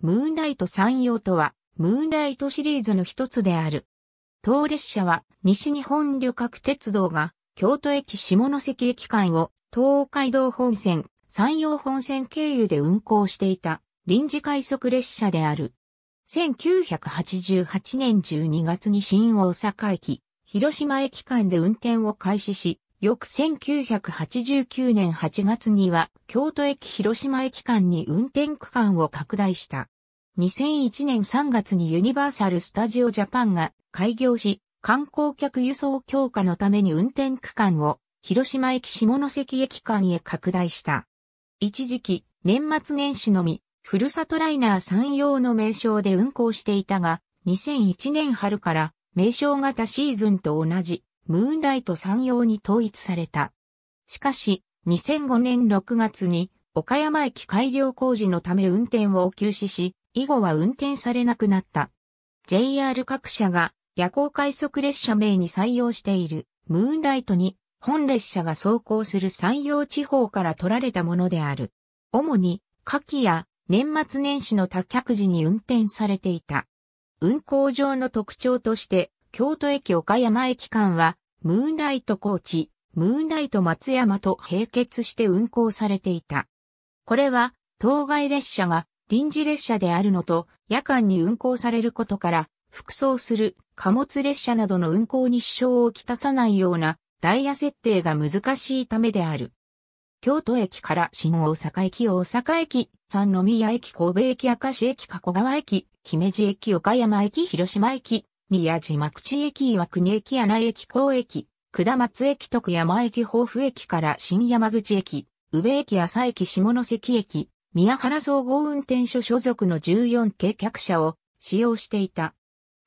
ムーンライト山陽とは、ムーンライトシリーズの一つである。当列車は、西日本旅客鉄道が、京都駅下関駅間を、東海道本線、山陽本線経由で運行していた、臨時快速列車である。1988年12月に新大阪駅、広島駅間で運転を開始し、翌1989年8月には京都駅広島駅間に運転区間を拡大した。2001年3月にユニバーサル・スタジオ・ジャパンが開業し、観光客輸送強化のために運転区間を広島駅下関駅間へ拡大した。一時期、年末年始のみ、ふるさとライナー山陽の名称で運行していたが、2001年春から名称型シーズンと同じムーンライト産陽に統一された。しかし、2005年6月に岡山駅改良工事のため運転を休止し、以後は運転されなくなった。JR 各社が夜行快速列車名に採用しているムーンライトに本列車が走行する山陽地方から取られたものである。主に、夏季や年末年始の多客時に運転されていた。運行上の特徴として、京都駅岡山駅間は、ムーンライト高知、ムーンライト松山と並結して運行されていた。これは、当該列車が臨時列車であるのと、夜間に運行されることから、服装する貨物列車などの運行に支障をきたさないようなダイヤ設定が難しいためである。京都駅から新大阪駅、大阪駅、三宮駅、神戸駅、明石駅、加古川駅、姫路駅、岡山駅、広島駅、宮島口駅岩国駅穴駅高駅、下松駅徳山駅豊富駅から新山口駅、宇部駅浅駅下関駅、宮原総合運転所所属の14系客車を使用していた。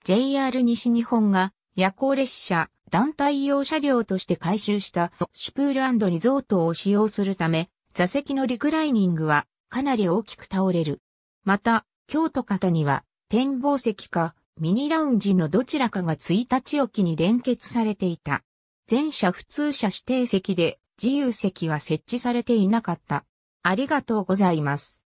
JR 西日本が夜行列車、団体用車両として回収したシュプールリゾートを使用するため、座席のリクライニングはかなり大きく倒れる。また、京都方には展望席かミニラウンジのどちらかが1日置きに連結されていた。全車普通車指定席で自由席は設置されていなかった。ありがとうございます。